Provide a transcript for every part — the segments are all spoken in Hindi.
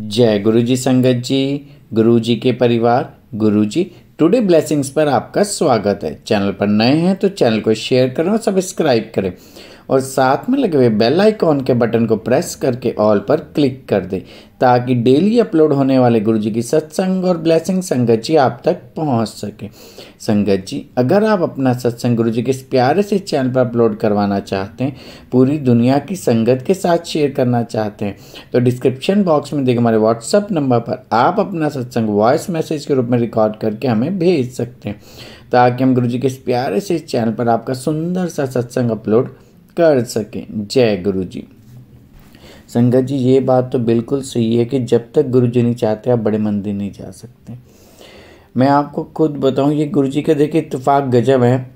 जय गुरु जी संगत जी गुरु जी के परिवार गुरु जी टुडे ब्लेसिंग्स पर आपका स्वागत है चैनल पर नए हैं तो चैनल को शेयर करें और सब्सक्राइब करें और साथ में लगे हुए बेल आइकॉन के बटन को प्रेस करके ऑल पर क्लिक कर दें ताकि डेली अपलोड होने वाले गुरु जी की सत्संग और ब्लेसिंग संगत जी आप तक पहुंच सके संगत जी अगर आप अपना सत्संग गुरु जी के इस प्यारे से चैनल पर अपलोड करवाना चाहते हैं पूरी दुनिया की संगत के साथ शेयर करना चाहते हैं तो डिस्क्रिप्शन बॉक्स में देखे हमारे व्हाट्सअप नंबर पर आप अपना सत्संग वॉइस मैसेज के रूप में रिकॉर्ड करके हमें भेज सकते हैं ताकि हम गुरु जी के इस प्यारे से चैनल पर आपका सुंदर सा सत्संग अपलोड कर सकें जय गुरु जी संगत जी ये बात तो बिल्कुल सही है कि जब तक गुरु जी नहीं चाहते आप बड़े मंदिर नहीं जा सकते मैं आपको खुद बताऊं ये गुरु जी का देखिए इतफाक़ गजब है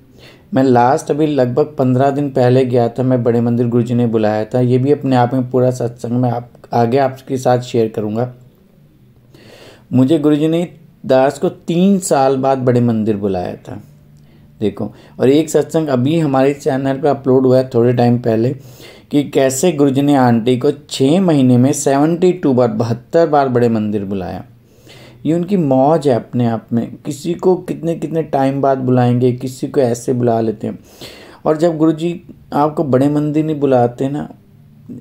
मैं लास्ट अभी लगभग पंद्रह दिन पहले गया था मैं बड़े मंदिर गुरु जी ने बुलाया था ये भी अपने आप में पूरा सत्संग में आप आगे आपके साथ शेयर करूँगा मुझे गुरु जी ने दास को तीन साल बाद बड़े मंदिर बुलाया था देखो और एक सत्संग अभी हमारे चैनल पर अपलोड हुआ है थोड़े टाइम पहले कि कैसे गुरुजी ने आंटी को छः महीने में सेवेंटी टू बार बहत्तर बार बड़े मंदिर बुलाया ये उनकी मौज है अपने आप में किसी को कितने कितने टाइम बाद बुलाएंगे किसी को ऐसे बुला लेते हैं और जब गुरुजी आपको बड़े मंदिर नहीं बुलाते ना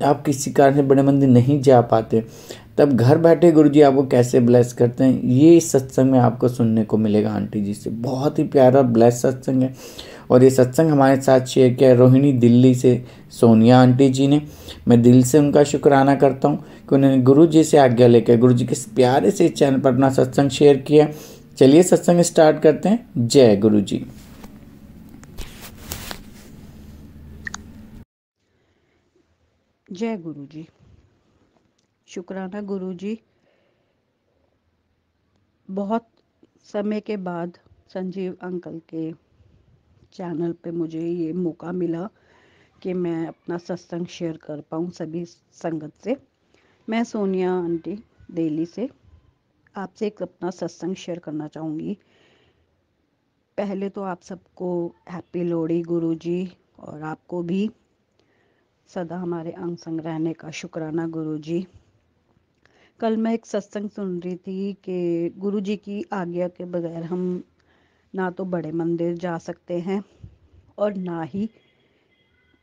आप किसी कारण से बड़े मंदिर नहीं जा पाते तब घर बैठे गुरु जी आपको कैसे ब्लेस करते हैं ये इस सत्संग में आपको सुनने को मिलेगा आंटी जी से बहुत ही प्यारा ब्लेस सत्संग है और ये सत्संग हमारे साथ शेयर किया रोहिणी दिल्ली से सोनिया आंटी जी ने मैं दिल से उनका शुक्राना करता हूँ कि उन्होंने गुरु जी से आज्ञा लेकर गुरु जी के प्यारे से इस चैनल पर अपना सत्संग शेयर किया चलिए सत्संग स्टार्ट करते हैं जय गुरु जी जय गुरु जी शुक्राना गुरु जी बहुत समय के बाद संजीव अंकल के चैनल पे मुझे ये मौका मिला कि मैं अपना सत्संग शेयर कर पाऊँ सभी संगत से मैं सोनिया आंटी दिल्ली से आपसे एक अपना सत्संग शेयर करना चाहूँगी पहले तो आप सबको हैप्पी लोहड़ी गुरु जी और आपको भी सदा हमारे अंग संग रहने का शुक्राना गुरु जी कल मैं एक सत्संग सुन रही थी कि गुरु जी की आज्ञा के बगैर हम ना तो बड़े मंदिर जा सकते हैं और ना ही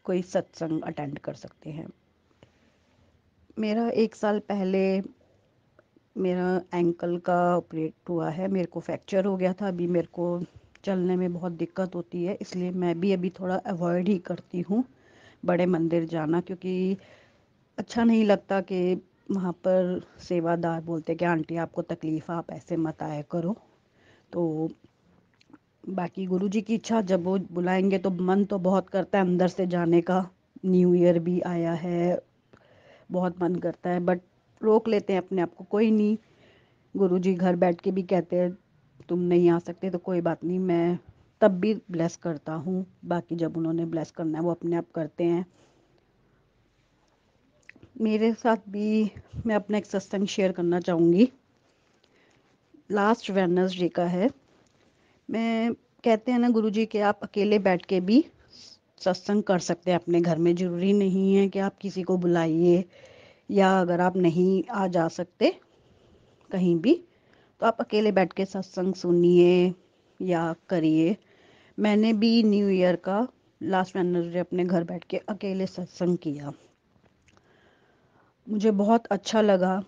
कोई सत्संग अटेंड कर सकते हैं मेरा एक साल पहले मेरा एंकल का ऑपरेट हुआ है मेरे को फ्रैक्चर हो गया था अभी मेरे को चलने में बहुत दिक्कत होती है इसलिए मैं भी अभी थोड़ा अवॉइड ही करती हूँ बड़े मंदिर जाना क्योंकि अच्छा नहीं लगता कि वहाँ पर सेवादार बोलते कि आंटी आपको तकलीफ़ आप ऐसे मत आया करो तो बाकी गुरु जी की इच्छा जब वो बुलाएंगे तो मन तो बहुत करता है अंदर से जाने का न्यू ईयर भी आया है बहुत मन करता है बट रोक लेते हैं अपने आप को कोई नहीं गुरु जी घर बैठ के भी कहते हैं तुम नहीं आ सकते तो कोई बात नहीं मैं तब भी ब्लेस करता हूँ बाकी जब उन्होंने ब्लेस करना है वो अपने आप करते हैं मेरे साथ भी मैं अपना एक सत्संग शेयर करना चाहूँगी लास्ट वेनसडे का है मैं कहते हैं ना गुरुजी कि आप अकेले बैठ के भी सत्संग कर सकते हैं अपने घर में ज़रूरी नहीं है कि आप किसी को बुलाइए या अगर आप नहीं आ जा सकते कहीं भी तो आप अकेले बैठ के सत्संग सुनिए या करिए मैंने भी न्यू ईयर का लास्ट वेनसडे अपने घर बैठ के अकेले सत्संग किया मुझे बहुत अच्छा लगा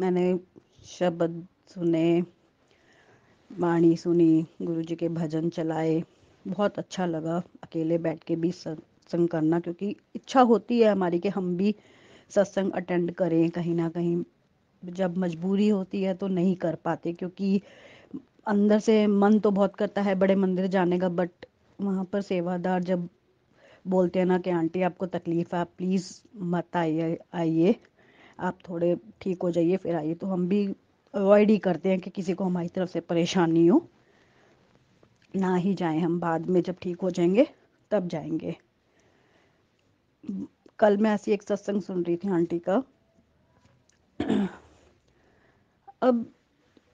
मैंने शब्द सुने वाणी सुनी गुरु जी के भजन चलाए बहुत अच्छा लगा अकेले बैठ के भी सत्संग करना क्योंकि इच्छा होती है हमारी कि हम भी सत्संग अटेंड करें कहीं ना कहीं जब मजबूरी होती है तो नहीं कर पाते क्योंकि अंदर से मन तो बहुत करता है बड़े मंदिर जाने का बट वहाँ पर सेवादार जब बोलते हैं ना कि आंटी आपको तकलीफ़ है आप प्लीज़ मत आइए आइए आप थोड़े ठीक हो जाइए फिर आइए तो हम भी अवॉइड ही करते हैं कि किसी को हमारी तरफ से परेशानी हो ना ही जाएं हम बाद में जब ठीक हो जाएंगे तब जाएंगे कल मैं ऐसी एक सत्संग सुन रही थी आंटी का अब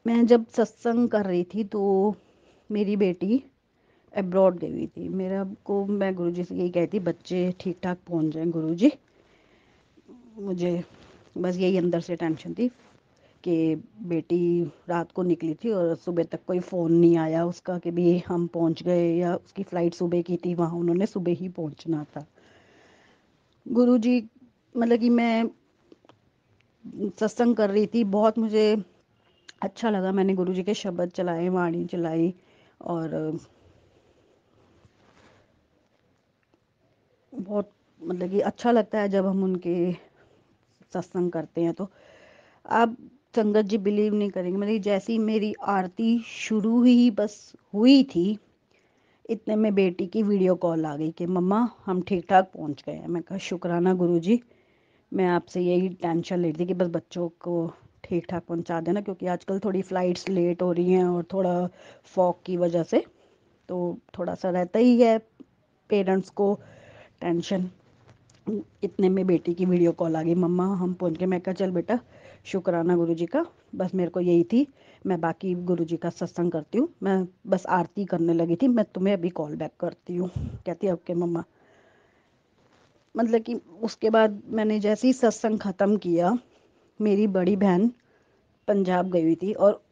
मैं जब सत्संग कर रही थी तो मेरी बेटी एब्रॉड गई हुई थी मेरा को मैं गुरुजी से यही कहती बच्चे ठीक ठाक पहुंच जाए गुरुजी मुझे बस यही अंदर से टेंशन थी कि बेटी रात को निकली थी और सुबह तक कोई फ़ोन नहीं आया उसका कि भी हम पहुंच गए या उसकी फ़्लाइट सुबह की थी वहाँ उन्होंने सुबह ही पहुंचना था गुरुजी मतलब कि मैं सत्संग कर रही थी बहुत मुझे अच्छा लगा मैंने गुरु जी के शब्द चलाए वाणी चलाई और बहुत मतलब कि अच्छा लगता है जब हम उनके सत्संग करते हैं तो आप संगत जी बिलीव नहीं करेंगे मतलब जैसी मेरी आरती शुरू ही बस हुई थी इतने में बेटी की वीडियो कॉल आ गई कि मम्मा हम ठीक ठाक पहुंच गए हैं मैं कहा शुक्राना गुरु जी मैं आपसे यही टेंशन ले रही थी कि बस बच्चों को ठीक ठाक पहुंचा देना क्योंकि आजकल थोड़ी फ़्लाइट्स लेट हो रही हैं और थोड़ा फॉग की वजह से तो थोड़ा सा रहता ही है पेरेंट्स को टेंशन इतने में बेटी की वीडियो कॉल आ गई मम्मा हम पहुंच गए मैं कहा चल बेटा शुक्राना गुरु जी का बस मेरे को यही थी मैं बाकी गुरु जी का सत्संग करती हूँ मैं बस आरती करने लगी थी मैं तुम्हें अभी कॉल बैक करती हूँ कहती है ओके मम्मा मतलब कि उसके बाद मैंने जैसे ही सत्संग ख़त्म किया मेरी बड़ी बहन पंजाब गई हुई थी और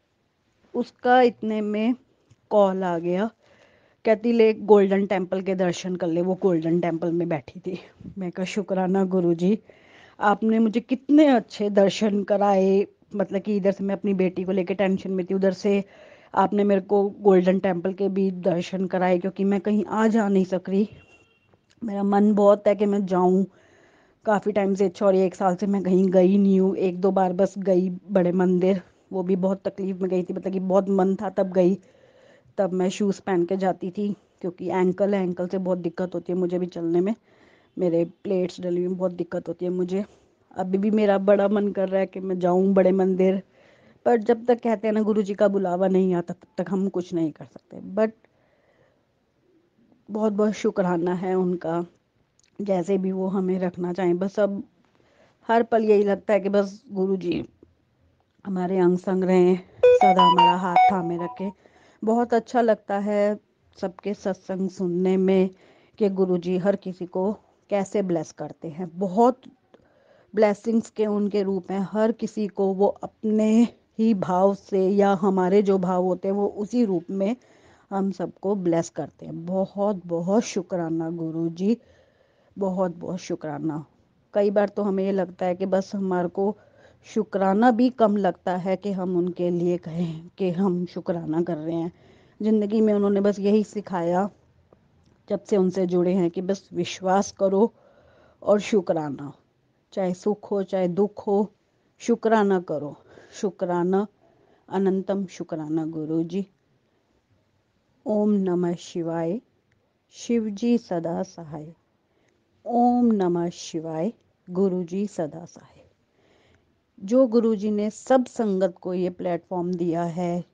उसका इतने में कॉल आ गया कहती ले गोल्डन टेंपल के दर्शन कर ले वो गोल्डन टेंपल में बैठी थी मैं कहा शुक्राना गुरु जी आपने मुझे कितने अच्छे दर्शन कराए मतलब कि इधर से मैं अपनी बेटी को लेके टेंशन में थी उधर से आपने मेरे को गोल्डन टेंपल के भी दर्शन कराए क्योंकि मैं कहीं आ जा नहीं सक रही मेरा मन बहुत है कि मैं जाऊं काफ़ी टाइम से अच्छा और एक साल से मैं कहीं गई नहीं हूँ एक दो बार बस गई बड़े मंदिर वो भी बहुत तकलीफ में गई थी मतलब कि बहुत मन था तब गई तब मैं शूज़ पहन के जाती थी क्योंकि एंकल है एंकल से बहुत दिक्कत होती है मुझे भी चलने में मेरे प्लेट्स डलने में बहुत दिक्कत होती है मुझे अभी भी मेरा बड़ा मन कर रहा है कि मैं जाऊँ बड़े मंदिर पर जब तक कहते हैं ना गुरु जी का बुलावा नहीं आता तब तक हम कुछ नहीं कर सकते बट बहुत बहुत शुक्राना है उनका जैसे भी वो हमें रखना चाहें बस अब हर पल यही लगता है कि बस गुरु जी हमारे अंग संग रहे सदा हमारा हाथ थामे रखे बहुत अच्छा लगता है सबके सत्संग सुनने में कि गुरु जी हर किसी को कैसे ब्लेस करते हैं बहुत ब्लेसिंग्स के उनके रूप हैं हर किसी को वो अपने ही भाव से या हमारे जो भाव होते हैं वो उसी रूप में हम सबको ब्लेस करते हैं बहुत बहुत शुक्राना गुरु जी बहुत बहुत शुक्राना कई बार तो हमें ये लगता है कि बस हमारे को शुक्राना भी कम लगता है कि हम उनके लिए कहें कि हम शुक्राना कर रहे हैं ज़िंदगी में उन्होंने बस यही सिखाया जब से उनसे जुड़े हैं कि बस विश्वास करो और शुक्राना चाहे सुख हो चाहे दुख हो शुक्राना करो शुक्राना अनंतम शुक्राना गुरु जी ओम नमः शिवाय शिव जी सदा सहाय ओम नमः शिवाय गुरुजी सदा साहेब जो गुरुजी ने सब संगत को ये प्लेटफॉर्म दिया है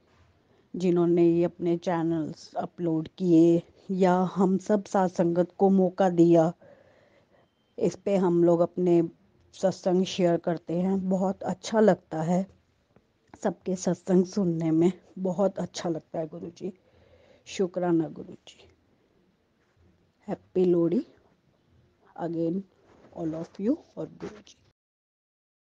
जिन्होंने ये अपने चैनल्स अपलोड किए या हम सब साथ संगत को मौका दिया इस पे हम लोग अपने सत्संग शेयर करते हैं बहुत अच्छा लगता है सबके सत्संग सुनने में बहुत अच्छा लगता है गुरुजी शुक्राना Guruji happy Lohri again all of you for doing